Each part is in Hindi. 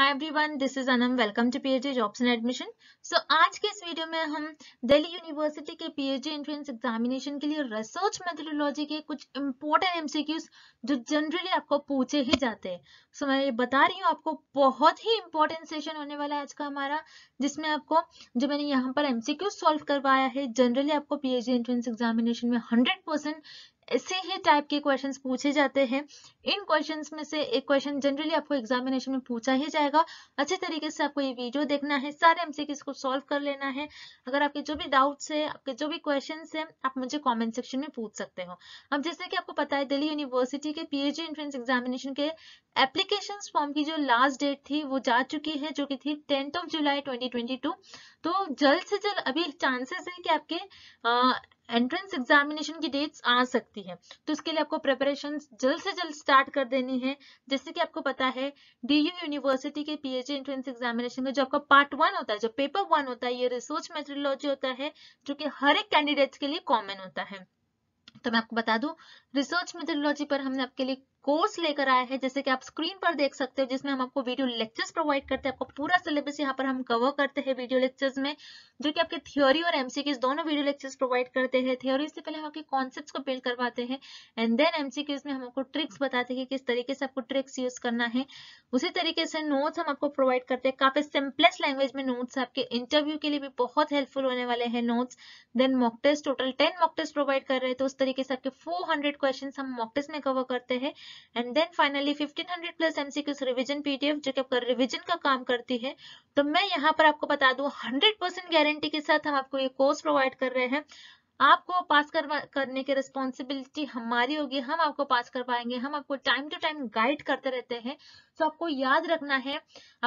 High everyone this is Anam welcome to P H D jobs and admission so आज के इस वीडियो में हम दिल्ली यूनिवर्सिटी के P H D entrance examination के लिए रिसर्च मेथोडोलॉजी के कुछ इंपॉर्टेंट एमसीक्यूज जो जनरली आपको पूछे ही जाते हैं सो so, मैं ये बता रही हूँ आपको बहुत ही इंपॉर्टेंट सेशन होने वाला है आज का हमारा जिसमें आपको जो मैंने यहाँ पर एमसीक्यू सॉल्व करवाया है जनरली आपको P H D entrance examination में हंड्रेड परसेंट ऐसे ही टाइप के क्वेश्चंस पूछे जाते हैं इन क्वेश्चंस में से एक क्वेश्चन जनरली आपको एग्जामिनेशन में पूछा ही जाएगा अच्छे तरीके से आपको ये वीडियो देखना है सारे एमसीक्यूज को सॉल्व कर लेना है अगर आपके जो भी डाउट्स है आपके जो भी क्वेश्चन है आप मुझे कॉमेंट सेक्शन में पूछ सकते हो अब जैसे कि आपको पता है दिल्ली यूनिवर्सिटी के पीएचडी एंट्रेंस एग्जामिनेशन के एप्लीकेशन फॉर्म की जो लास्ट डेट थी वो जा चुकी है जो कि थी टेंथ ऑफ जुलाई 2022 तो जल्द से जल्द अभी चांसेस है कि आपके एंट्रेंस एग्जामिनेशन की डेट्स आ सकती है तो इसके लिए आपको प्रेपरेशन जल्द से जल्द स्टार्ट कर देनी है जैसे कि आपको पता है डी यू यूनिवर्सिटी के पी एच एंट्रेंस एग्जामिनेशन का जो आपका पार्ट वन होता है जो पेपर वन होता है ये रिसर्च मेथडोलॉजी होता है जो कि हर एक कैंडिडेट के लिए कॉमन होता है तो मैं आपको बता दूं रिसर्च मेथडोलॉजी पर हमने आपके लिए कोर्स लेकर आए हैं जैसे कि आप स्क्रीन पर देख सकते हो जिसमें हम आपको वीडियो लेक्चर्स प्रोवाइड करते हैं आपको पूरा सिलेबस यहाँ पर हम कवर करते हैं वीडियो लेक्चर्स में जो कि आपके थ्योरी और एमसीक्यूज दोनों वीडियो लेक्चर्स प्रोवाइड करते हैं थ्योरी से पहले हम आपके कॉन्सेप्ट को बिल्ड करवाते हैं एंड देन एमसीक्यूज में हम आपको ट्रिक्स बताते हैं कि किस तरीके से आपको ट्रिक्स यूज करना है उसी तरीके से नोट्स हम आपको प्रोवाइड करते हैं काफी सिंपलेस लैंग्वेज में नोट्स आपके इंटरव्यू के लिए भी बहुत हेल्पफुल होने वाले हैं notes then mock test total ten mock test provide कर रहे हैं तो उस तरीके से आपके फोर क्वेश्चन हम मॉक टेस्ट में कवर करते हैं and then finally 1500 plus MCQs revision PDF जो कि आपका रिवीजन का काम करती है तो मैं यहाँ पर आपको बता दूं 100 परसेंट गारंटी के साथ हम आपको ये कोर्स प्रोवाइड कर रहे हैं आपको पास करवा करने की रिस्पॉन्सिबिलिटी हमारी होगी हम आपको पास कर पाएंगे हम आपको टाइम टू टाइम गाइड करते रहते हैं तो आपको याद रखना है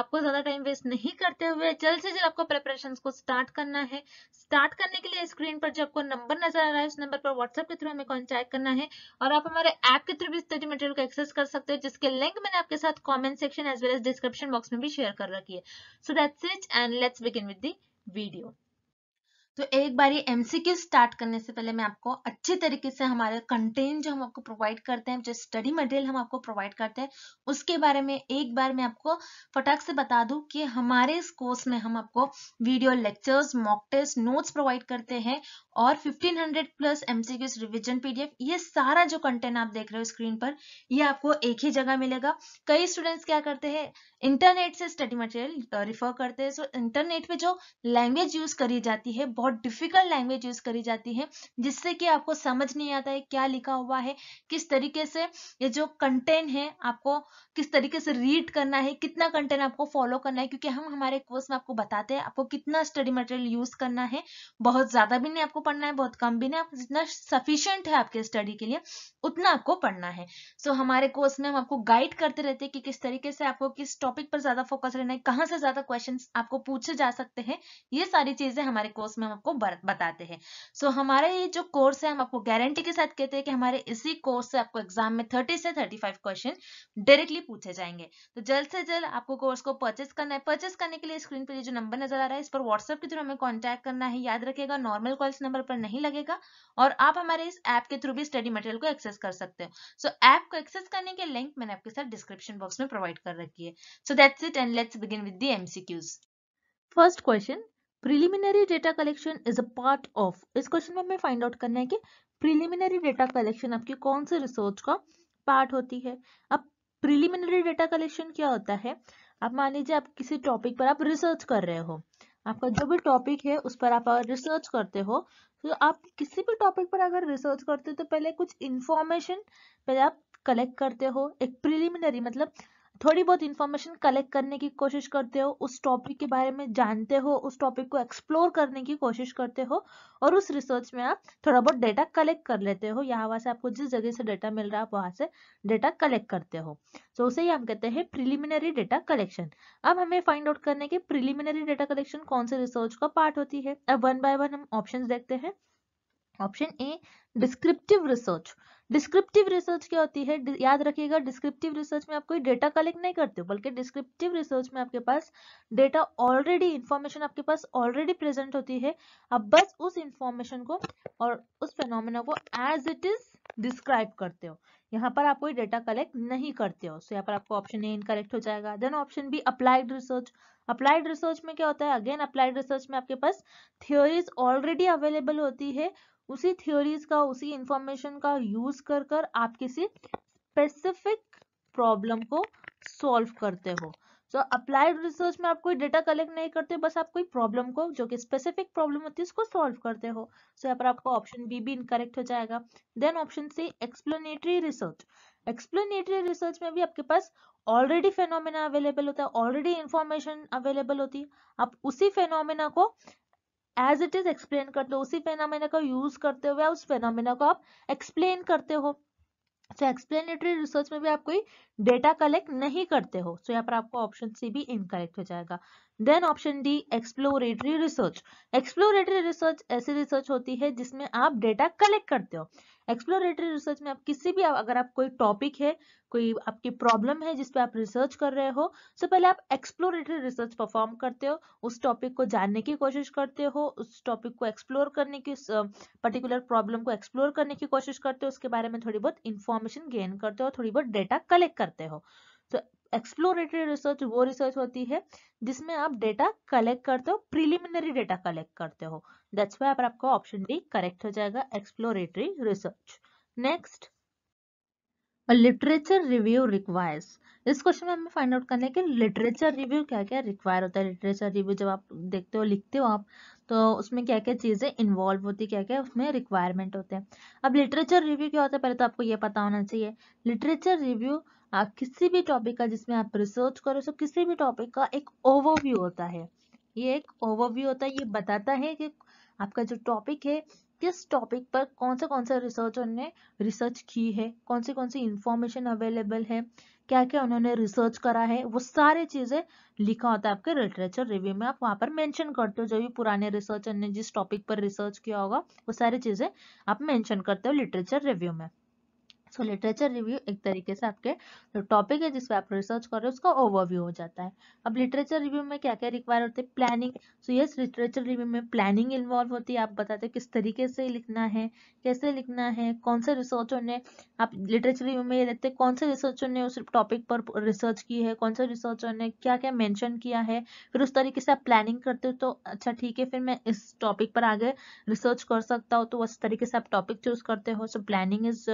आपको ज्यादा टाइम वेस्ट नहीं करते हुए जल्द से जल्द आपको प्रेपरेशन को स्टार्ट करना है स्टार्ट करने के लिए स्क्रीन पर जो आपको नंबर नजर आ रहा है उस नंबर पर व्हाट्सएप के थ्रू हमें कॉन्टैक्ट करना है और आप हमारे ऐप के थ्रू भी स्टडी मटेरियल को एक्सेस कर सकते हो जिसके लिंक मैंने आपके साथ comment section as well as description box में भी शेयर कर रखी है so that's it and let's begin with the video तो एक बार ये एमसीक्यू स्टार्ट करने से पहले मैं आपको अच्छे तरीके से हमारे कंटेंट जो हम आपको प्रोवाइड करते हैं जो स्टडी मटेरियल हम आपको प्रोवाइड करते हैं उसके बारे में एक बार मैं आपको फटाक से बता दूं कि हमारे इस कोर्स में हम आपको video lectures mock test notes provide करते हैं और 1500 प्लस एमसीक्यू रिविजन पीडीएफ ये सारा जो कंटेंट आप देख रहे हो स्क्रीन पर ये आपको एक ही जगह मिलेगा कई स्टूडेंट्स क्या करते हैं इंटरनेट से स्टडी मटेरियल रिफर करते हैं सो so, इंटरनेट पे जो लैंग्वेज यूज करी जाती है बहुत डिफिकल्ट लैंग्वेज यूज करी जाती है जिससे कि आपको समझ नहीं आता है क्या लिखा हुआ है किस तरीके से ये जो कंटेंट है आपको किस तरीके से रीड करना है कितना कंटेंट आपको फॉलो करना है क्योंकि हम हमारे कोर्स में आपको बताते हैं आपको कितना स्टडी मटेरियल यूज करना है बहुत ज्यादा भी नहीं आपको पढ़ना है बहुत कम भी नहीं आपको जितना सफिशियंट है आपके स्टडी के लिए उतना आपको पढ़ना है सो so, हमारे कोर्स में हम आपको गाइड करते रहते हैं कि किस तरीके से आपको किस टॉपिक टॉपिक पर ज्यादा फोकस रहना है कहाँ से ज्यादा क्वेश्चन आपको पूछे जा सकते हैं ये सारी चीजें हमारे कोर्स में हम आपको बताते हैं सो so, हमारा ये जो कोर्स है हम आपको गारंटी के साथ कहते हैं कि हमारे इसी कोर्स से आपको एग्जाम में थर्टी से थर्टी फाइव क्वेश्चन डायरेक्टली पूछे जाएंगे तो जल्द से जल्द आपको कोर्स को परचेस करना है परचेस करने के लिए स्क्रीन पर जो नंबर नजर आ रहा है इस पर व्हाट्सएप के थ्रू हमें कॉन्टैक्ट करना है याद रखेगा नॉर्मल कॉल्स नंबर पर नहीं लगेगा और आप हमारे इस ऐप के थ्रू भी स्टडी मटेरियल को एक्सेस कर सकते हो सो ऐप को एक्सेस करने के लिंक मैंने आपके साथ डिस्क्रिप्शन बॉक्स में प्रोवाइड कर रखी है So that's it and let's begin with the MCQs. First question preliminary data collection is a part of, इस क्वेश्चन में हमें find out करना है कि preliminary data collection आपकी कौन से research का part होती है अब preliminary data collection क्या होता है आप मान लीजिए आप किसी topic पर आप research कर रहे हो आपका जो भी टॉपिक है उस पर आप रिसर्च करते हो तो आप किसी भी टॉपिक पर अगर रिसर्च करते हो तो पहले कुछ इंफॉर्मेशन पहले आप कलेक्ट करते हो एक प्रिलिमिनरी मतलब थोड़ी बहुत इन्फॉर्मेशन कलेक्ट करने की कोशिश करते हो उस टॉपिक के बारे में जानते हो उस टॉपिक को एक्सप्लोर करने की कोशिश करते हो और उस रिसर्च में आप थोड़ा बहुत डेटा कलेक्ट कर लेते हो यहाँ वहां से आपको जिस जगह से डेटा मिल रहा है आप वहां से डेटा कलेक्ट करते हो तो so, उसे ही हम कहते हैं प्रिलिमिनरी डेटा कलेक्शन अब हमें फाइंड आउट करने के प्रिलिमिनरी डेटा कलेक्शन कौन से रिसर्च का पार्ट होती है अब वन बाय वन हम ऑप्शन देखते हैं option A descriptive research descriptive research क्या होती है याद रखिएगा डिस्क्रिप्टिव रिसर्च में आप कोई डेटा कलेक्ट नहीं करते हो बल्कि डिस्क्रिप्टिव रिसर्च में आपके पास डेटा ऑलरेडी इंफॉर्मेशन आपके पास ऑलरेडी प्रेजेंट होती है आप बस उस इंफॉर्मेशन को और उस फेनोमेना को एज इट इज डिस्क्राइब करते हो यहाँ पर आप कोई डेटा कलेक्ट नहीं करते हो सो यहाँ पर आपको ऑप्शन ए इनकरेक्ट हो जाएगा then option B applied research applied research में क्या होता है अगेन अप्लाइड रिसर्च में आपके पास थ्योरीज ऑलरेडी अवेलेबल होती है उसी थ्योरीज का उसी इंफॉर्मेशन का यूज कर कर आप किसी स्पेसिफिक प्रॉब्लम को सॉल्व करते हो तो अप्लाइड रिसर्च में आप कोई डेटा कलेक्ट नहीं करते बस आप कोई प्रॉब्लम को जो कि स्पेसिफिक प्रॉब्लम होती है उसको सॉल्व करते हो सो यहाँ पर आपका ऑप्शन बी भी इनकरेक्ट हो जाएगा then option C explanatory research explanatory research में भी आपके पास ऑलरेडी फेनोमेना अवेलेबल होता है ऑलरेडी इंफॉर्मेशन अवेलेबल होती है आप उसी फेनोमेना को एज इट इज एक्सप्लेन करते हो उसी फेनामिना का यूज करते हुए उस फेनामिना को आप एक्सप्लेन करते हो सो एक्सप्लेनेटरी रिसर्च में भी आप कोई डेटा कलेक्ट नहीं करते हो सो so, यहाँ पर आपको ऑप्शन सी भी इनकरेक्ट हो जाएगा then option D exploratory research exploratory research ऐसी रिसर्च होती है जिसमें आप डेटा कलेक्ट करते हो एक्सप्लोरेटरी रिसर्च में आप किसी भी अगर आप कोई टॉपिक है कोई आपकी प्रॉब्लम है जिसपे आप रिसर्च कर रहे हो तो पहले आप एक्सप्लोरेटरी रिसर्च परफॉर्म करते हो उस टॉपिक को जानने की कोशिश करते हो उस टॉपिक को एक्सप्लोर करने की पर्टिकुलर प्रॉब्लम को एक्सप्लोर करने की कोशिश करते हो उसके बारे में थोड़ी बहुत इन्फॉर्मेशन गेन करते हो थोड़ी बहुत डेटा कलेक्ट करते हो एक्सप्लोरेटरी रिसर्च वो रिसर्च होती है जिसमें आप डेटा कलेक्ट करते हो प्रिलिमिनरी डेटा कलेक्ट करते हो दैट्स वाई आपका ऑप्शन डी करेक्ट हो जाएगा exploratory research next literature review requires इस क्वेश्चन में हमें फाइंड आउट करना है कि लिटरेचर रिव्यू क्या क्या रिक्वायर होता है लिटरेचर रिव्यू जब आप देखते हो लिखते हो आप तो उसमें क्या क्या चीज़ें इन्वॉल्व होती क्या क्या उसमें रिक्वायरमेंट होते हैं अब लिटरेचर रिव्यू क्या होता है पहले तो आपको ये पता होना चाहिए लिटरेचर रिव्यू आप किसी भी टॉपिक का जिसमें आप रिसर्च करो सो किसी भी टॉपिक का एक ओवरव्यू होता है ये एक ओवरव्यू होता है ये बताता है कि आपका जो टॉपिक है किस टॉपिक पर कौन सा कौन सा रिसर्चर ने रिसर्च की है कौन सी कौन सी इंफॉर्मेशन अवेलेबल है क्या क्या उन्होंने रिसर्च करा है वो सारी चीज़ें लिखा होता है आपके लिटरेचर रिव्यू में आप वहां पर मेंशन करते हो जो भी पुराने रिसर्चर ने जिस टॉपिक पर रिसर्च किया होगा वो सारी चीज़ें आप मेंशन करते हो लिटरेचर रिव्यू में सो लिटरेचर रिव्यू एक तरीके से आपके जो टॉपिक है जिस पर आप रिसर्च कर रहे हो उसका ओवरव्यू हो जाता है अब लिटरेचर रिव्यू में क्या क्या रिक्वायर होते हैं planning so yes literature review में प्लानिंग इन्वॉल्व होती है आप बताते हो किस तरीके से लिखना है कैसे लिखना है कौन से रिसर्चर ने आप लिटरेचर रिव्यू में ये देखते हैं कौन से रिसर्चर ने उस टॉपिक पर रिसर्च की है कौन से रिसर्चर ने क्या क्या मैंशन किया है फिर उस तरीके से आप प्लानिंग करते हो तो अच्छा ठीक है फिर मैं इस टॉपिक पर आगे रिसर्च कर सकता हूँ तो उस तरीके से आप टॉपिक चूज करते हो so planning is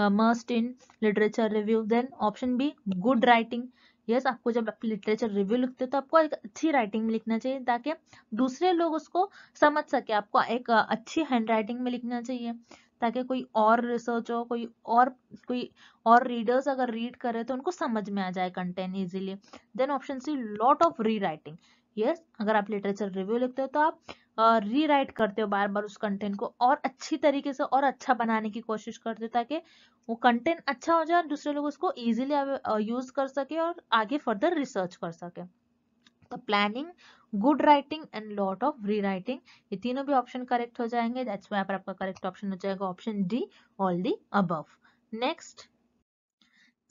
must in literature review then option B good writing yes आपको जब आप लिटरेचर रिव्यू लिखते हो तो आपको एक अच्छी राइटिंग में लिखना चाहिए ताकि दूसरे लोग उसको समझ सके आपको एक uh, अच्छी हैंड राइटिंग में लिखना चाहिए ताकि कोई और रिसर्च हो कोई और कोई और रीडर्स अगर रीड करे तो उनको समझ में आ जाए content easily then option C lot of rewriting अगर आप लिटरेचर रिव्यू लिखते हो तो आप रीराइट करते हो बार बार उस कंटेंट को और अच्छी तरीके से और अच्छा बनाने की कोशिश करते हो ताकि वो कंटेंट अच्छा हो जाए और दूसरे लोग उसको इजीली यूज कर सके और आगे फर्दर रिसर्च कर सके तो planning good writing and lot of rewriting ये तीनों भी ऑप्शन करेक्ट हो जाएंगे यहाँ पर आपका करेक्ट ऑप्शन हो जाएगा option D all the above next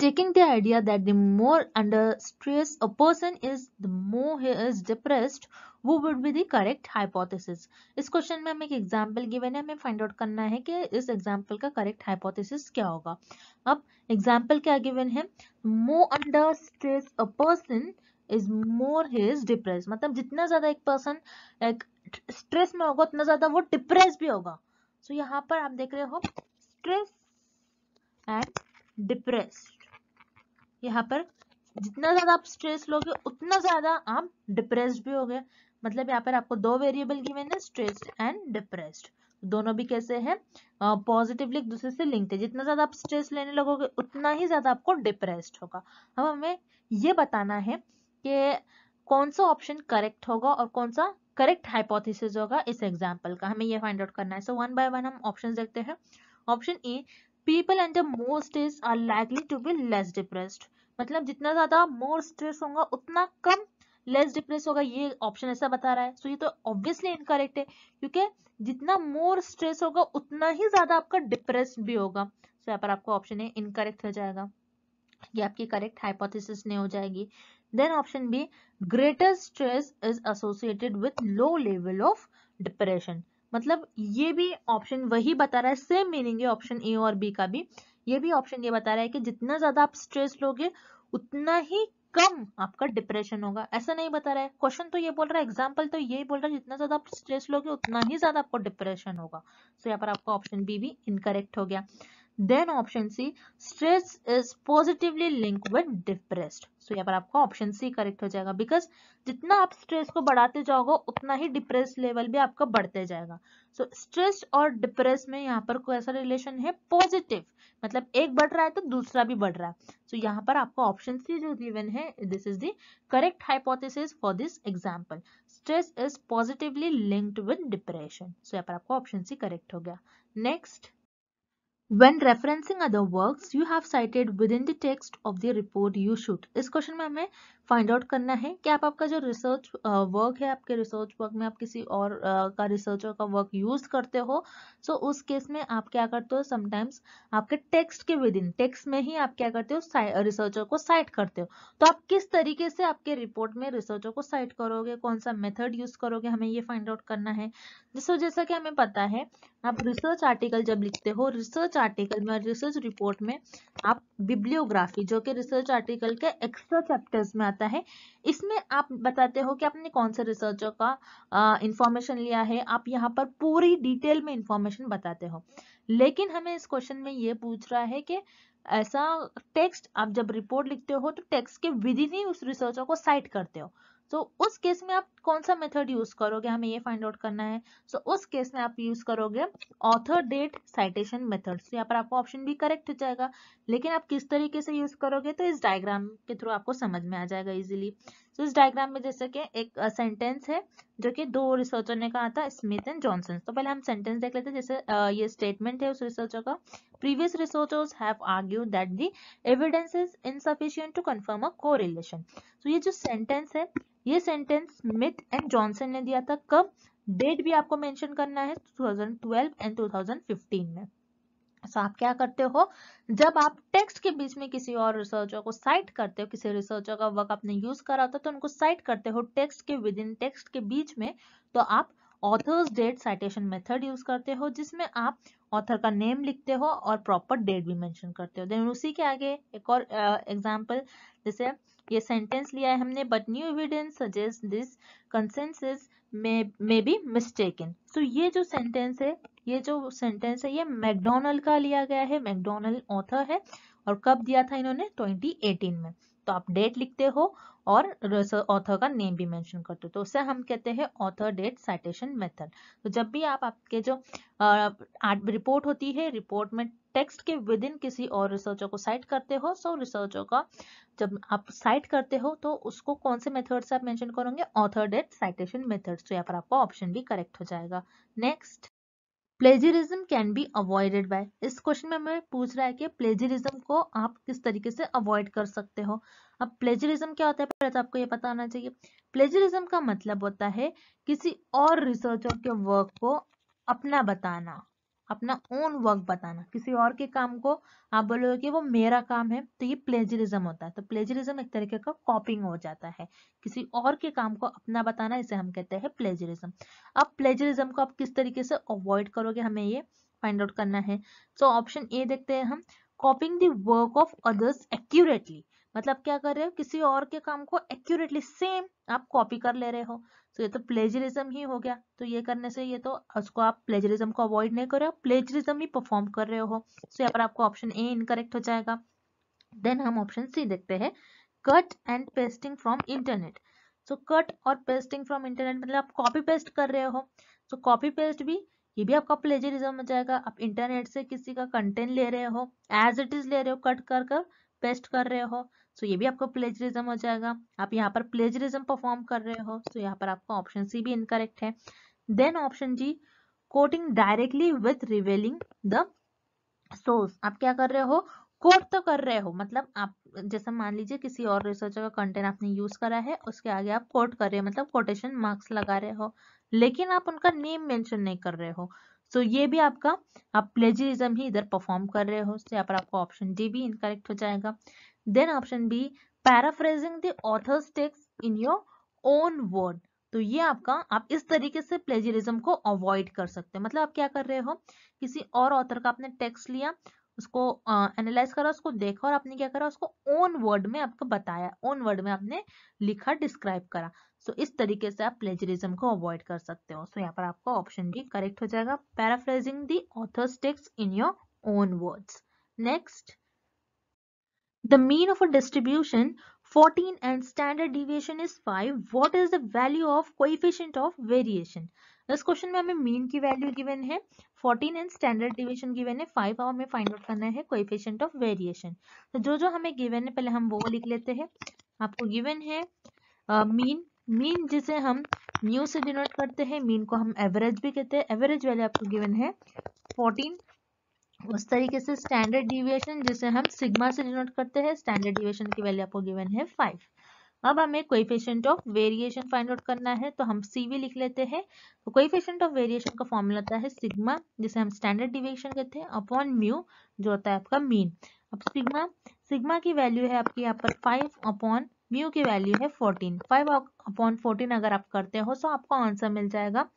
taking the idea that the more under stress a person is the more he is depressed वो would be the correct hypothesis इस क्वेश्चन में हमें एक एग्जाम्पल गिवन है हमें फाइंड आउट करना है कि इस एग्जाम्पल का करेक्ट हाइपोथेसिस क्या होगा अब एग्जाम्पल क्या गिवन है more under stress a person is more he is depress मतलब जितना ज्यादा एक पर्सन एक स्ट्रेस में होगा उतना ज्यादा वो डिप्रेस भी होगा सो so, यहाँ पर आप देख रहे हो स्ट्रेस एंड डिप्रेस यहाँ पर जितना ज्यादा आप स्ट्रेस लोगे उतना ज्यादा आप डिप्रेस भी हो गए मतलब यहाँ पर आपको दो वेरिएबल गिवन है स्ट्रेस्ड एंड डिप्रेस्ड दोनों भी कैसे हैं पॉजिटिवली एक दूसरे से लिंक्ड है जितना ज़्यादा आप स्ट्रेस लेने लगोगे उतना ही ज़्यादा आपको डिप्रेस्ड होगा अब हमें ये बताना है कि कौन सा ऑप्शन करेक्ट होगा और कौन सा करेक्ट हाइपोथेसिस होगा इस एग्जाम्पल का हमें ये फाइंड आउट करना है सो वन बाय वन हम ऑप्शन देखते हैं option A people and the more stress are likely to be less depressed मतलब जितना ज़्यादा मोर स्ट्रेस होगा उतना कम लेस डिप्रेस होगा ये ऑप्शन ऐसा बता रहा है सो so ये तो ऑब्वियसली इनकरेक्ट है क्योंकि जितना मोर स्ट्रेस होगा उतना ही ज्यादा आपका डिप्रेस भी होगा सो so यहाँ पर आपका ऑप्शन ए इनकरेक्ट हो जाएगा ये आपकी करेक्ट हाइपोथेसिस नहीं हो जाएगी then option B greater stress is associated with low level of depression मतलब ये भी ऑप्शन वही बता रहा है सेम मीनिंग है ऑप्शन ए और बी का भी ये भी ऑप्शन ये बता रहा है कि जितना ज्यादा आप स्ट्रेस लोगे उतना ही कम आपका डिप्रेशन होगा ऐसा नहीं बता रहा है क्वेश्चन तो ये बोल रहा है एग्जाम्पल तो यही बोल रहा है जितना ज्यादा आप स्ट्रेस लोगे उतना ही ज्यादा आपको डिप्रेशन होगा सो so, यहाँ पर आपका ऑप्शन बी भी इनकरेक्ट हो गया then option C stress is positively link with depressed so यहाँ पर आपका ऑप्शन सी करेक्ट हो जाएगा बिकॉज जितना आप स्ट्रेस को बढ़ाते जाओगे उतना ही डिप्रेस लेवल भी आपका बढ़ते जाएगा सो so, स्ट्रेस और डिप्रेस में यहाँ पर कोई ऐसा रिलेशन है पॉजिटिव मतलब एक बढ़ रहा है तो दूसरा भी बढ़ रहा है सो so, यहाँ पर आपका ऑप्शन सी जो गिवन है this is the correct hypothesis for this example stress is positively linked with depression so यहाँ पर आपका ऑप्शन सी करेक्ट हो गया next When referencing other works you have cited within the text of the report you should. इस क्वेश्चन में हमें फाइंड आउट करना है कि आप आपका जो रिसर्च वर्क है आपके रिसर्च वर्क में आप किसी और का रिसर्चर का वर्क यूज करते हो सो so उस केस में आप क्या करते हो समटाइम्स आपके टेक्स्ट के विद इन टेक्स्ट में ही आप क्या करते हो रिसर्चर को साइट करते हो तो आप किस तरीके से आपके रिपोर्ट में रिसर्चर को साइट करोगे कौन सा मेथड यूज करोगे हमें ये फाइंड आउट करना है जिसको जैसा कि हमें पता है आप रिसर्च आर्टिकल जब लिखते हो रिसर्च आर्टिकल में रिसर्च रिपोर्ट में आप बिब्लियोग्राफी जो कि रिसर्च आर्टिकल के एक्स्ट्रा चैप्टर्स में आता है इसमें आप बताते हो कि आपने कौन से रिसर्चर का इंफॉर्मेशन लिया है आप यहाँ पर पूरी डिटेल में इंफॉर्मेशन बताते हो लेकिन हमें इस क्वेश्चन में ये पूछ रहा है कि ऐसा टेक्स्ट आप जब रिपोर्ट लिखते हो तो टेक्स्ट के विदिन ही उस रिसर्चर को साइट करते हो सो तो so, उस केस में आप कौन सा मेथड यूज करोगे हमें ये फाइंड आउट करना है सो so, उस केस में आप यूज करोगे ऑथर डेट साइटेशन मेथड तो यहाँ पर आपको ऑप्शन भी करेक्ट हो जाएगा लेकिन आप किस तरीके से यूज करोगे तो इस डायग्राम के थ्रू आपको समझ में आ जाएगा इजिली सो इस डायग्राम में जैसे कि एक सेंटेंस है जो कि दो रिसर्चर ने कहा था स्मिथ एंड जॉनसन तो पहले हम सेंटेंस देख लेते हैं जैसे ये स्टेटमेंट है उस रिसर्चर का previous researchers have argued that the evidence is insufficient to confirm a correlation so ये जो सेंटेंस है ये सेंटेंस स्मिथ एंड जॉनसन ने दिया था कब डेट भी आपको मेंशन करना है 2012 एंड 2015 में सो आप क्या करते हो जब आप टेक्स्ट के बीच में किसी और रिसर्चर को साइट करते हो किसी रिसर्चर का वर्क आपने यूज करा था तो उनको साइट करते हो टेक्स्ट के विद इन टेक्स्ट के बीच में तो आप authors date citation method use करते हो जिसमें आप ऑथर का नेम लिखते हो और प्रॉपर डेट भी मेंशन करते हो देन उसी के आगे एक और एग्जांपल uh, जैसे ये सेंटेंस लिया है हमने but new evidence suggest this consensus may be mistaken so ये जो सेंटेंस है ये जो सेंटेंस है ये मैकडोनल्ड का लिया गया है मैकडोनल्ड ऑथर है और कब दिया था इन्होंने 2018 में तो आप डेट लिखते हो और ऑथर का नेम भी मेंशन करते हो तो उसे हम कहते हैं ऑथर डेट साइटेशन मेथड तो जब भी आप आपके जो रिपोर्ट होती है रिपोर्ट में टेक्स्ट के विद इन किसी और रिसर्चर को साइट करते हो सो रिसर्चर का जब आप साइट करते हो तो उसको कौन से मेथड से आप मेंशन करोगे ऑथर डेट साइटेशन मेथड तो यहाँ पर आपका ऑप्शन भी करेक्ट हो जाएगा next plagiarism can be avoided by इस क्वेश्चन में हमें पूछ रहा है कि प्लेजरिज्म को आप किस तरीके से अवॉइड कर सकते हो अब प्लेजरिज्म क्या होता है पहले तो आपको ये पता होना चाहिए प्लेजरिज्म का मतलब होता है किसी और रिसर्चर के वर्क को अपना बताना अपना ओन वर्क बताना किसी और के काम को आप बोलोगे कि वो मेरा काम है तो ये प्लेजरिज्म होता है तो प्लेजरिज्म एक तरीके का कॉपिंग हो जाता है किसी और के काम को अपना बताना इसे हम कहते हैं प्लेजरिज्म अब प्लेजरिज्म को आप किस तरीके से अवॉइड करोगे हमें ये फाइंड आउट करना है सो ऑप्शन ए देखते हैं हम copying the work of others accurately मतलब क्या कर रहे हो किसी और के काम को एक्यूरेटली सेम आप कॉपी कर ले रहे हो तो ये तो प्लेजरिज्म ही हो गया तो ये करने से ये तो उसको आप प्लेजरिज्म को अवॉइड नहीं कर रहे हो प्लेजरिज्म ही परफॉर्म कर रहे हो सो यहाँ पर आपको ऑप्शन ए इनकरेक्ट हो जाएगा देन हम ऑप्शन सी देखते हैं cut and pasting from internet so cut और पेस्टिंग फ्रॉम इंटरनेट मतलब आप कॉपी पेस्ट कर रहे हो सो कॉपी पेस्ट भी ये भी आपका प्लेजरिज्म हो जाएगा आप इंटरनेट से किसी का कंटेंट ले रहे हो एज इट इज ले रहे हो कट कर कर पेस्ट कर रहे हो सो तो ये भी आपका प्लेजरिज्म हो जाएगा आप यहाँ पर प्लेजरिज्म परफॉर्म कर रहे हो सो तो so, यहाँ पर आपका ऑप्शन सी भी इनकरेक्ट है then option G quoting directly with revealing the source आप क्या कर रहे हो कोट तो कर रहे हो मतलब आप जैसे मान लीजिए किसी और रिसर्चर का कंटेंट आपने यूज करा है उसके आगे आप कोट कर रहे हो मतलब कोटेशन मार्क्स लगा रहे हो लेकिन आप उनका नेम मेंशन नहीं कर रहे हो सो so, ये भी आपका आप प्लेजरिज्म ही इधर परफॉर्म कर रहे हो तो यहाँ पर आपका ऑप्शन डी भी इनकरेक्ट हो जाएगा then option B paraphrasing the authors text in your own word तो ये आपका आप इस तरीके से प्लेजरिज्म को अवॉइड कर सकते हैं मतलब आप क्या कर रहे हो किसी और ऑथर का आपने टेक्स्ट लिया उसको एनालाइज करा उसको देखा और आपने क्या करा उसको ओन वर्ड में आपको बताया ओन वर्ड में आपने लिखा डिस्क्राइब करा सो तो so, इस तरीके से आप प्लेजरिज्म को अवॉइड कर सकते हो सो तो so, यहाँ पर आपका ऑप्शन डी करेक्ट हो जाएगा paraphrasing the authors in your own words next the mean of a distribution 14 and standard deviation is 5 what is the value of coefficient of variation इस क्वेश्चन में हमें मीन की वैल्यू गिवन है 14 एंड स्टैंडर्ड डिवीजन गिवन है 5 और हमें फाइंड आउट करना है कोएफिशिएंट ऑफ वेरिएशन तो जो जो हमें गिवन है पहले हम वो लिख लेते हैं आपको गिवन है मीन uh, मीन जिसे हम म्यू से डिनोट करते हैं मीन को हम एवरेज भी कहते हैं एवरेज वैल्यू आपको गिवन है फोर्टीन उस तरीके से स्टैंडर्ड डिविएशन जिसे हम सिग्मा से डिनोट करते हैं स्टैंडर्ड डिविएशन की वैल्यू आपको गिवन है फाइव अब हमें coefficient of variation find out करना है तो हम सी सीवी लिख लेते हैं तो कोएफिशिएंट ऑफ वेरिएशन का फॉर्मूला होता है सिग्मा जिसे हम स्टैंडर्ड डिविएशन कहते हैं अपॉन म्यू जो होता है आपका मीन अब सिग्मा सिग्मा की वैल्यू है आपकी यहाँ पर फाइव अपॉन म्यू की वैल्यू है फोर्टीन फाइव अपॉन फोर्टीन अगर आप करते हो तो आपको आंसर मिल जाएगा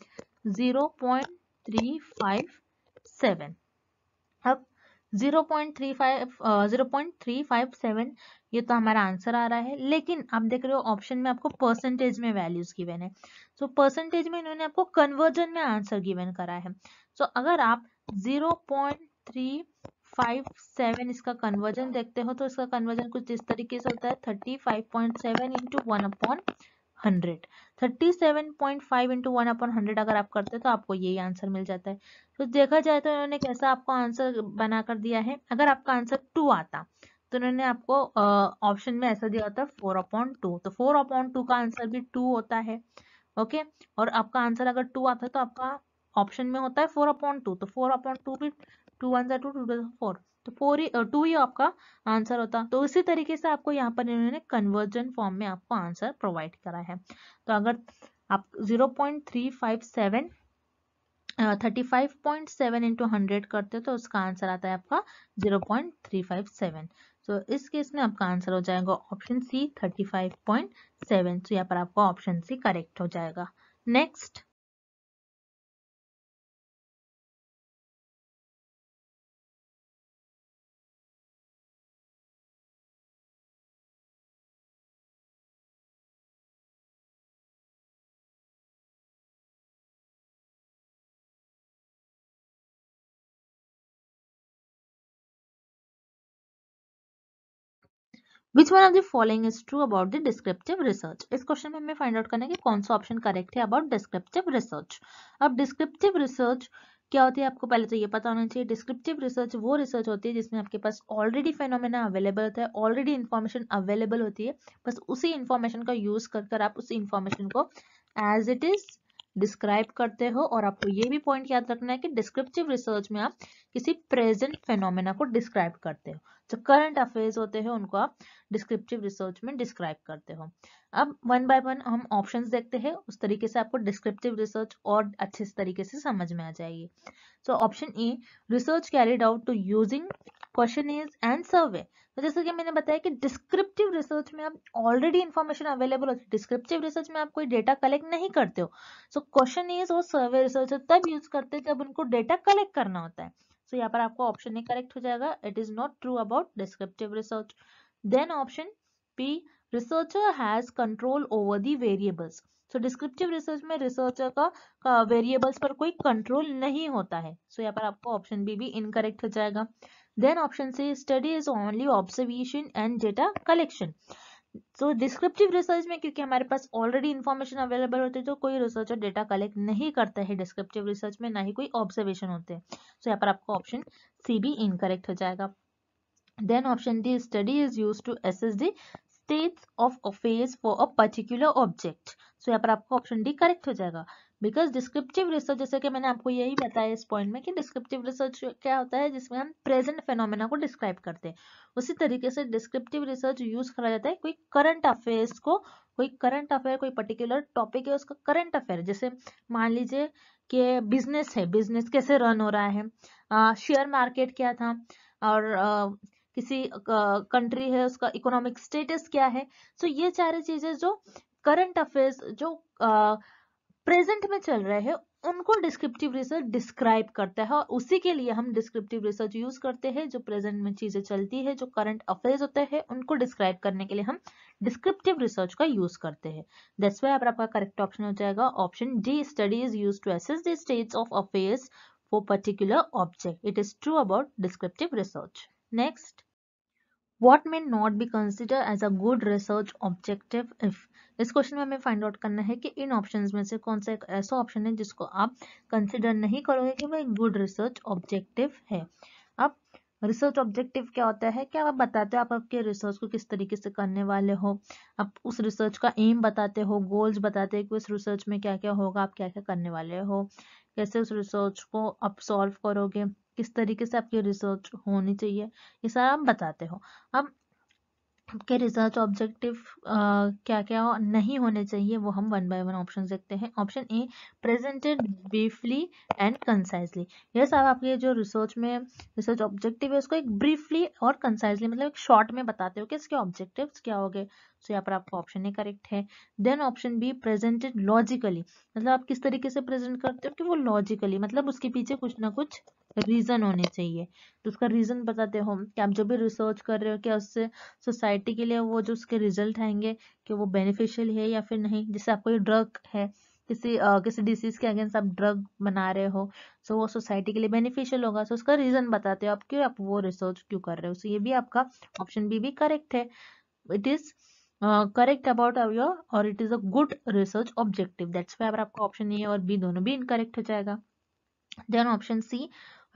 zero point three five seven अब 0.35 0.357 ये तो हमारा आंसर आ रहा है लेकिन आप देख रहे हो ऑप्शन में आपको परसेंटेज में वैल्यूज गिवेन है सो so, परसेंटेज में इन्होंने आपको कन्वर्जन में आंसर गिवेन करा है सो so, अगर आप 0.357 इसका कन्वर्जन देखते हो तो इसका कन्वर्जन कुछ इस तरीके से होता है 35.7 five point seven into one upon hundred thirty seven point five into one upon hundred अगर आप करते हैं तो आपको यही आंसर मिल जाता है तो देखा जाए तो इन्होंने कैसा आपको आंसर बना कर दिया है अगर आपका आंसर टू आता तो इन्होंने आपको ऑप्शन में ऐसा दिया होता है फोर अपॉन टू तो फोर अपॉन टू का आंसर भी टू होता है ओके और आपका आंसर अगर टू आता है तो आपका ऑप्शन में होता है फोर अपॉन टू तो फोर अपॉन टू भी टू वन जो टू टू फोर तो फोर ही टू ही आपका आंसर होता तो इसी तरीके से आपको यहाँ पर इन्होंने कन्वर्जन फॉर्म में आपको आंसर प्रोवाइड करा है तो अगर आप zero point three five seven thirty five point seven into hundred करते हो तो उसका आंसर आता है आपका zero point three five seven तो इस केस में आपका आंसर हो जाएगा option C thirty five point seven तो यहाँ पर आपका ऑप्शन सी करेक्ट हो जाएगा next which one of the following is true about the descriptive research इस क्वेश्चन में हमें फाइंड आउट करना है कि कौन सा ऑप्शन करेक्ट है अबाउट डिस्क्रिप्टिव रिसर्च अब डिस्क्रिप्टिव रिसर्च क्या होती है आपको पहले तो ये पता होना चाहिए डिस्क्रिप्टिव रिसर्च वो रिसर्च होती है जिसमें आपके पास ऑलरेडी फेनोमेना अवेलेबल होता है ऑलरेडी इन्फॉर्मेशन अवेलेबल होती है बस उसी इन्फॉर्मेशन का यूज कर कर आप उसी इन्फॉर्मेशन को एज इट इज डिस्क्राइब करते हो और आपको ये भी पॉइंट याद रखना है कि डिस्क्रिप्टिव रिसर्च में आप किसी प्रेजेंट फेनोमेना को डिस्क्राइब करते हो जो करंट अफेयर्स होते हैं उनको आप डिस्क्रिप्टिव रिसर्च में डिस्क्राइब करते हो अब वन बाय वन हम ऑप्शन देखते हैं उस तरीके से आपको डिस्क्रिप्टिव रिसर्च और अच्छे तरीके से समझ में आ जाएगी so option A research carried out to using question is and survey तो जैसे कि मैंने बताया कि डिस्क्रिप्टिव रिसर्च में आप ऑलरेडी इन्फॉर्मेशन अवेलेबल होती है डिस्क्रिप्टिव रिसर्च में आप कोई डेटा कलेक्ट नहीं करते हो सो क्वेश्चन इज और सर्वे रिसर्च तब यूज करते हैं जब उनको डेटा कलेक्ट करना होता है सो so, यहाँ पर आपको ऑप्शन ए करेक्ट हो जाएगा it is not true about descriptive research then option P researcher has control over the variables so descriptive research में रिसर्चर का वेरिएबल्स पर कोई कंट्रोल नहीं होता है सो so, यहाँ पर आपको ऑप्शन बी भी इनकरेक्ट हो जाएगा Then option C study is only observation and data collection. So descriptive research में क्योंकि हमारे पास ऑलरेडी इन्फॉर्मेशन अवेलेबल होते हैं तो कोई रिसर्चर डेटा कलेक्ट नहीं करता है डिस्क्रिप्टिव रिसर्च में ना ही कोई ऑब्जर्वेशन होते हैं सो यहाँ पर आपका ऑप्शन सी भी इनकरेक्ट हो जाएगा then option D study is use to assess the states of affairs for a particular object so यहाँ पर आपका ऑप्शन डी करेक्ट हो जाएगा बिकॉज डिस्क्रिप्टिव रिसर्च जैसे कि मैंने आपको यही बताया इस पॉइंट में कि डिस्क्रिप्टिव रिसर्च क्या होता है जिसमें हम प्रेजेंट फेनोमेना को डिस्क्राइब करते हैं उसी तरीके से डिस्क्रिप्टिव रिसर्च यूज करा जाता है कोई करंट अफेयर्स को कोई करंट अफेयर कोई पर्टिकुलर टॉपिक है उसका करंट अफेयर जैसे मान लीजिए कि बिजनेस है बिजनेस कैसे रन हो रहा है शेयर मार्केट क्या था और आ, किसी कंट्री है उसका इकोनॉमिक स्टेटस क्या है सो तो so, ये सारी चीजें जो करंट अफेयर्स जो आ, प्रेजेंट में चल रहे हैं उनको डिस्क्रिप्टिव रिसर्च डिस्क्राइब करता है और उसी के लिए हम डिस्क्रिप्टिव रिसर्च यूज करते हैं जो प्रेजेंट में चीजें चलती है जो करंट अफेयर्स होते हैं उनको डिस्क्राइब करने के लिए हम डिस्क्रिप्टिव रिसर्च का यूज करते हैं दस वाई आपका करेक्ट ऑप्शन हो जाएगा option D study is use to assess the states of affairs for particular object it is true about descriptive research next what may not be consider as a good research objective if इस क्वेश्चन में हमें फाइंड आउट करना है कि इन ऑप्शन में से कौन सा एक ऐसा ऑप्शन है जिसको आप कंसिडर नहीं करोगे कि वह गुड रिसर्च ऑब्जेक्टिव है अब रिसर्च ऑब्जेक्टिव क्या होता है क्या आप बताते हो आप आपके रिसर्च को किस तरीके से करने वाले हो आप उस रिसर्च का एम बताते हो गोल्स बताते हो कि उस रिसर्च में क्या क्या होगा आप क्या क्या करने वाले हो कैसे उस रिसर्च को आप सॉल्व करोगे किस तरीके से आपकी रिसर्च होनी चाहिए ये सारा हम बताते हो अब आपके रिसर्च ऑब्जेक्टिव क्या क्या हो, नहीं होने चाहिए वो हम वन बाय वन ऑप्शन देखते हैं option A presented briefly and concisely ये सब आपके जो रिसर्च में रिसर्च ऑब्जेक्टिव है उसको एक ब्रीफली और कंसाइजली मतलब एक शॉर्ट में बताते हो कि इसके ऑब्जेक्टिव क्या हो गए सो तो यहाँ पर आपका ऑप्शन ए करेक्ट है then option B presented logically मतलब आप किस तरीके से प्रेजेंट करते हो कि वो लॉजिकली मतलब उसके पीछे कुछ ना कुछ रीज़न होने चाहिए तो उसका रीज़न बताते हो कि आप जो भी रिसर्च कर रहे हो क्या उससे सोसाइटी के लिए वो जो उसके रिजल्ट आएंगे कि वो बेनिफिशियल है या फिर नहीं जैसे आपको ड्रग है किसी आ, किसी डिसीज़ के अगेंस्ट आप ड्रग बना रहे हो सो तो वो सोसाइटी के लिए बेनिफिशियल होगा सो तो उसका रीज़न बताते हो आप क्यों आप वो रिसर्च क्यों कर रहे हो सो तो ये भी आपका ऑप्शन बी भी करेक्ट है it is correct about your और it is a good research objective that's why आपका ऑप्शन ए और बी दोनों भी इनकरेक्ट हो जाएगा then option C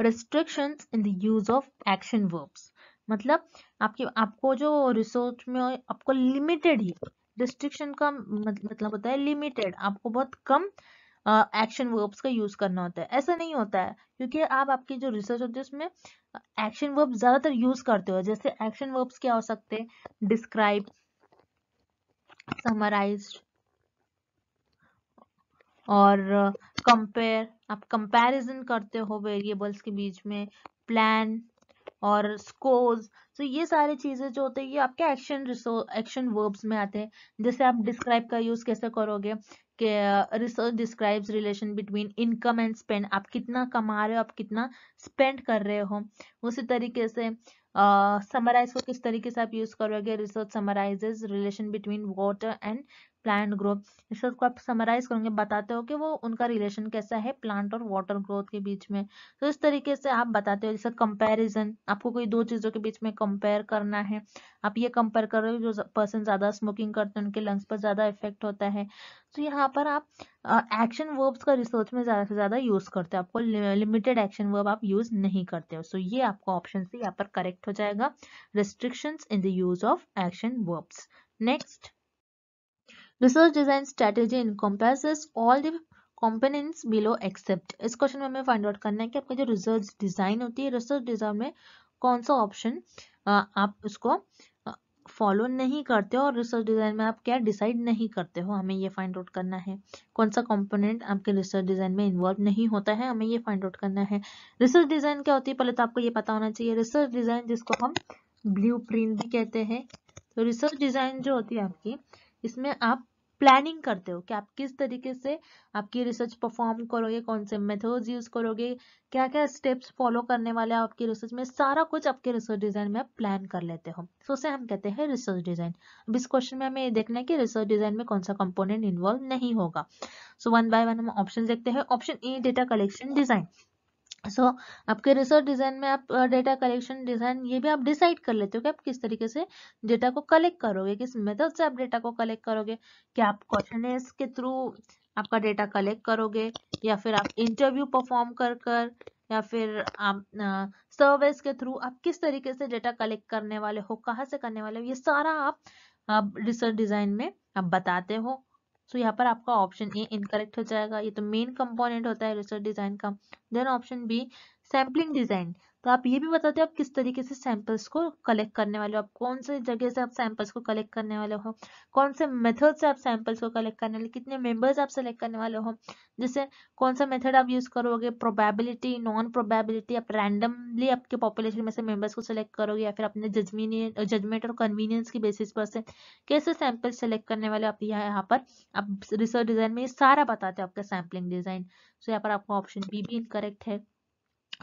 restrictions in the use of action verbs मतलब आपके आपको जो रिसोर्स में आपको लिमिटेड ही रिस्ट्रिक्शन का मतलब होता है लिमिटेड आपको बहुत कम एक्शन uh, वर्ब्स का यूज करना होता है ऐसा नहीं होता है क्योंकि आप आपकी जो रिसर्च होती है उसमें एक्शन वर्ब ज्यादातर यूज करते हो जैसे एक्शन वर्ब्स क्या हो सकते हैं डिस्क्राइब समराइज और कंपेयर आप कंपैरिजन करते हो वेरिएबल्स के बीच में प्लान और स्कोर्स तो ये सारी चीज़ें जो होते हैं ये आपके एक्शन एक्शन वर्ब्स में आते हैं जैसे आप डिस्क्राइब का यूज़ कैसे करोगे कि research describes relation between income and spend आप कितना कमा रहे हो आप कितना स्पेंड कर रहे हो उसी तरीके से समराइज uh, को किस तरीके से आप यूज़ करोगे research summarizes relation between water and plant growth इसको आप समराइज करेंगे बताते हो कि वो उनका रिलेशन कैसा है प्लांट और वाटर ग्रोथ के बीच में तो इस तरीके से आप बताते हो जैसे कंपैरिजन आपको कोई दो चीज़ों के बीच में कंपेयर करना है आप ये कंपेयर कर रहे हो जो पर्सन ज़्यादा स्मोकिंग करते हैं उनके लंग्स पर ज़्यादा इफेक्ट होता है तो यहाँ पर आप एक्शन वर्ब्स का रिसर्च में ज़्यादा से ज़्यादा यूज़ करते हो आपको लिमिटेड एक्शन वर्ब आप यूज़ नहीं करते हो सो so, ये आपको ऑप्शन से यहाँ पर करेक्ट हो जाएगा restriction in the use of action verbs next research design strategy encompasses all the components below except इस क्वेश्चन में हमें फाइंड आउट करना है कि आपका जो रिसर्च डिजाइन होती है रिसर्च डिजाइन में कौन सा ऑप्शन आप उसको फॉलो नहीं करते हो और रिसर्च डिजाइन में आप क्या डिसाइड नहीं करते हो हमें ये फाइंड आउट करना है कौन सा कंपोनेंट आपके रिसर्च डिजाइन में इन्वॉल्व नहीं होता है हमें ये फाइंड आउट करना है रिसर्च डिजाइन क्या होती है पहले तो आपको ये पता होना चाहिए रिसर्च डिजाइन जिसको हम ब्लू भी कहते हैं तो रिसर्च डिजाइन जो होती है आपकी इसमें आप प्लानिंग करते हो कि आप किस तरीके से आपकी रिसर्च परफॉर्म करोगे कौन से मेथड्स यूज करोगे क्या क्या स्टेप्स फॉलो करने वाले हैं आपकी रिसर्च में सारा कुछ आपके रिसर्च डिजाइन में आप प्लान कर लेते हो तो उसे हम कहते हैं रिसर्च डिजाइन अब इस क्वेश्चन में हमें ये देखना है कि रिसर्च डिजाइन में कौन सा कंपोनेंट इन्वॉल्व नहीं होगा सो वन बाय वन हम ऑप्शन देखते हैं option A data collection design so so, आपके रिसर्च डिज़ाइन में आप डेटा कलेक्शन डिज़ाइन ये भी आप डिसाइड कर लेते हो कि आप किस तरीके से डेटा को कलेक्ट करोगे किस मेथड से आप डेटा को कलेक्ट करोगे क्या आप क्वेश्चन के थ्रू आपका डेटा कलेक्ट करोगे या फिर आप इंटरव्यू परफॉर्म कर कर या फिर आप सर्वेस के थ्रू आप किस तरीके से डेटा कलेक्ट करने वाले हो कहाँ से करने वाले हो ये सारा आप, आप रिसर्च डिज़ाइन में आप बताते हो सो यहाँ पर आपका ऑप्शन ए इनकरेक्ट हो जाएगा ये तो मेन कंपोनेंट होता है रिसर्च डिजाइन का then option B sampling design तो आप ये भी बताते हो आप किस तरीके से सैंपल्स को कलेक्ट करने वाले हो आप कौन से जगह से आप सैंपल्स को कलेक्ट करने वाले हो कौन से मेथड से आप सैंपल्स को कलेक्ट करने वाले कितने मेंबर्स आप सेलेक्ट करने वाले हो जैसे कौन सा मेथड आप यूज़ करोगे प्रोबेबिलिटी नॉन प्रोबेबिलिटी आप रैंडमली आपके पॉपुलेशन में से मेंबर्स को सिलेक्ट करोगे या फिर अपने जजमीनियन जजमेंट और कन्वीनियंस की बेसिस पर से कैसे सैंपल सेलेक्ट करने वाले आप यहाँ यहाँ पर आप रिसर्च डिज़ाइन में ये सारा बताते हो आपका सैम्पलिंग डिज़ाइन सो यहाँ पर आपका ऑप्शन बी भी इनकरेक्ट है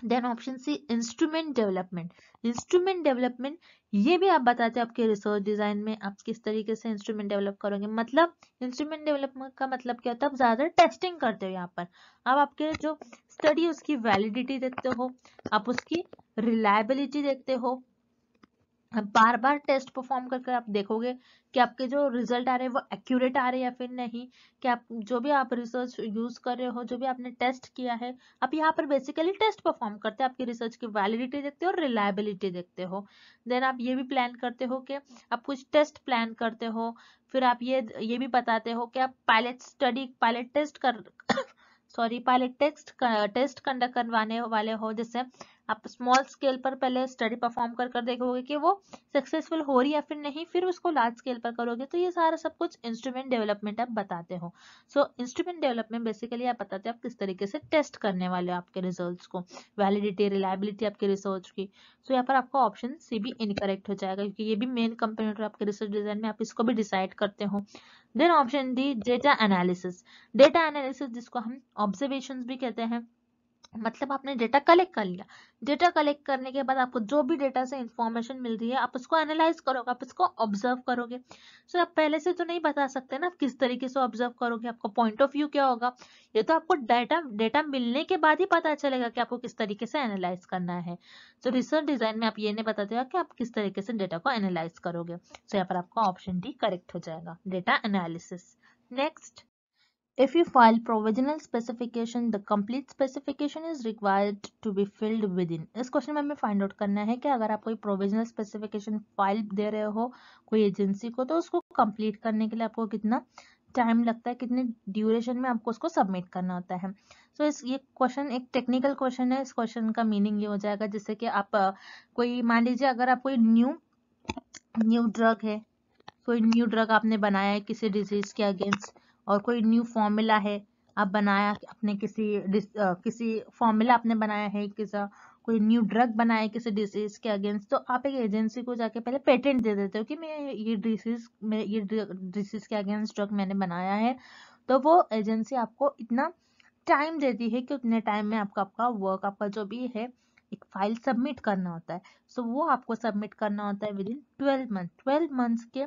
then option C instrument development instrument development ये भी आप बताते हैं आपके रिसर्च डिजाइन में आप किस तरीके से इंस्ट्रूमेंट डेवलप करोगे मतलब इंस्ट्रूमेंट डेवलपमेंट का मतलब क्या होता है आप ज्यादा टेस्टिंग करते हो यहाँ पर आप आपके जो स्टडी उसकी वैलिडिटी देखते हो आप उसकी रिलायबिलिटी देखते हो बार बार टेस्ट परफॉर्म करके आप देखोगे कि आपके जो रिजल्ट आ रहे हैं वो एक्यूरेट आ रहे हैं या फिर नहीं कि आप जो भी आप रिसर्च यूज कर रहे हो जो भी आपने टेस्ट किया है आप यहाँ पर बेसिकली टेस्ट परफॉर्म करते हो आपकी रिसर्च की वैलिडिटी देखते हो और रिलायबिलिटी देखते हो देन आप ये भी प्लान करते हो कि आप कुछ टेस्ट प्लान करते हो फिर आप ये ये भी बताते हो कि आप पायलट स्टडी पायलट टेस्ट कर sorry pilot test test conduct करवाने वाले हो जैसे आप स्मॉल स्केल पर पहले स्टडी परफॉर्म कर कर देखोगे कि वो सक्सेसफुल हो रही है फिर नहीं फिर उसको लार्ज स्केल पर करोगे तो ये सारा सब कुछ इंस्ट्रूमेंट डेवलपमेंट आप बताते हो सो इंस्ट्रूमेंट डेवलपमेंट बेसिकली आप बताते हो आप किस तरीके से टेस्ट करने वाले हो आपके रिजल्ट को वैलिडिटी रिलायबिलिटी आपके रिसर्च की सो so, यहाँ पर आपका ऑप्शन सी भी इनकरेक्ट हो जाएगा क्योंकि ये भी मेन कंप्यूटर आपके रिसर्च डिजाइन में आप इसको भी डिसाइड करते हो then option D data analysis data analysis जिसको हम ऑब्जर्वेशन भी कहते हैं मतलब आपने डेटा कलेक्ट कर लिया डेटा कलेक्ट करने के बाद आपको जो भी डेटा से इंफॉर्मेशन मिल रही है आप उसको एनालाइज करोगे आप उसको ऑब्जर्व करोगे सो आप पहले से तो नहीं बता सकते ना किस तरीके से ऑब्जर्व करोगे आपका पॉइंट ऑफ व्यू क्या होगा ये तो आपको डाटा डेटा मिलने के बाद ही पता चलेगा कि आपको किस तरीके से एनालाइज करना है सो रिसर्च डिजाइन में आप ये नहीं बताते कि आप किस तरीके से डेटा को एनालाइज करोगे सो यहाँ पर आपका ऑप्शन डी करेक्ट हो जाएगा data analysis next If you file provisional specification, the complete specification is required to be filled within. इस क्वेश्चन में हमें फाइंड आउट करना है कि अगर आप कोई प्रोविजनल स्पेसिफिकेशन फाइल दे रहे हो कोई एजेंसी को तो उसको कंप्लीट करने के लिए आपको कितना टाइम लगता है कितने ड्यूरेशन में आपको उसको सबमिट करना होता है सो so, इस ये क्वेश्चन एक टेक्निकल क्वेश्चन है इस क्वेश्चन का मीनिंग ये हो जाएगा जैसे कि आप कोई मान लीजिए अगर आप कोई न्यू न्यू ड्रग है कोई न्यू ड्रग आपने बनाया है किसी डिजीज के अगेंस्ट और कोई न्यू फॉर्मूला है आप बनाया अपने किसी आ, किसी फॉर्मूला आपने बनाया है किसा कोई न्यू ड्रग बनाया है किसी डिसीज के अगेंस्ट तो आप एक एजेंसी को जाके पहले पेटेंट दे देते हो कि मैं ये डिसीज में ये डिसीज के अगेंस्ट ड्रग मैंने बनाया है तो वो एजेंसी आपको इतना टाइम देती है कि उतने टाइम में आपका आपका वर्क आपका जो भी है एक फाइल सबमिट करना होता है सो so, वो आपको सबमिट करना होता है within twelve month twelve months के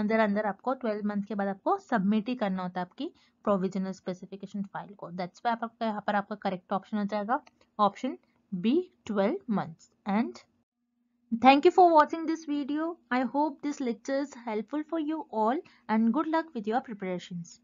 अंदर अंदर आपको ट्वेल्व मंथ के बाद आपको सबमिट ही करना होता है आपकी प्रोविजनल स्पेसिफिकेशन फाइल को दैट्स वाई आपका यहाँ पर आपका करेक्ट ऑप्शन हो जाएगा option B twelve months and thank you for watching this video I hope this lecture is helpful for you all and good luck with your preparations.